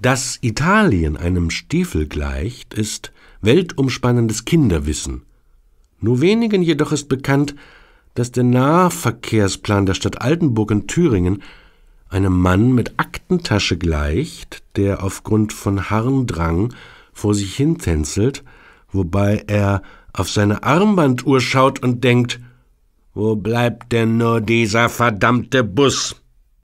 Dass Italien einem Stiefel gleicht, ist weltumspannendes Kinderwissen. Nur wenigen jedoch ist bekannt, dass der Nahverkehrsplan der Stadt Altenburg in Thüringen einem Mann mit Aktentasche gleicht, der aufgrund von Harndrang vor sich hintänzelt, wobei er auf seine Armbanduhr schaut und denkt, wo bleibt denn nur dieser verdammte Bus?